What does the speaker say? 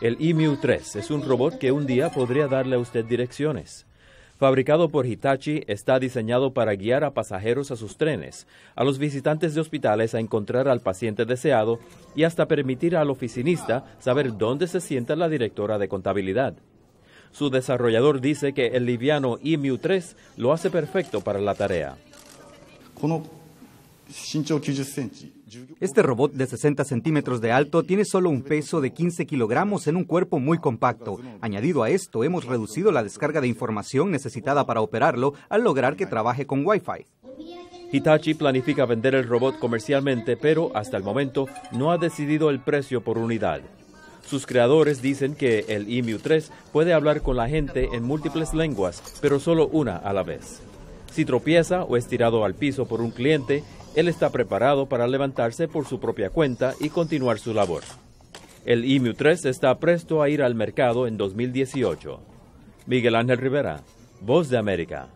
El EMU 3 es un robot que un día podría darle a usted direcciones. Fabricado por Hitachi, está diseñado para guiar a pasajeros a sus trenes, a los visitantes de hospitales a encontrar al paciente deseado y hasta permitir al oficinista saber dónde se sienta la directora de contabilidad. Su desarrollador dice que el liviano EMU 3 lo hace perfecto para la tarea. Este robot de 60 centímetros de alto tiene solo un peso de 15 kilogramos en un cuerpo muy compacto. Añadido a esto, hemos reducido la descarga de información necesitada para operarlo al lograr que trabaje con Wi-Fi. Hitachi planifica vender el robot comercialmente, pero hasta el momento no ha decidido el precio por unidad. Sus creadores dicen que el IMU-3 puede hablar con la gente en múltiples lenguas, pero solo una a la vez. Si tropieza o es tirado al piso por un cliente, él está preparado para levantarse por su propia cuenta y continuar su labor. El IMU 3 está presto a ir al mercado en 2018. Miguel Ángel Rivera, Voz de América.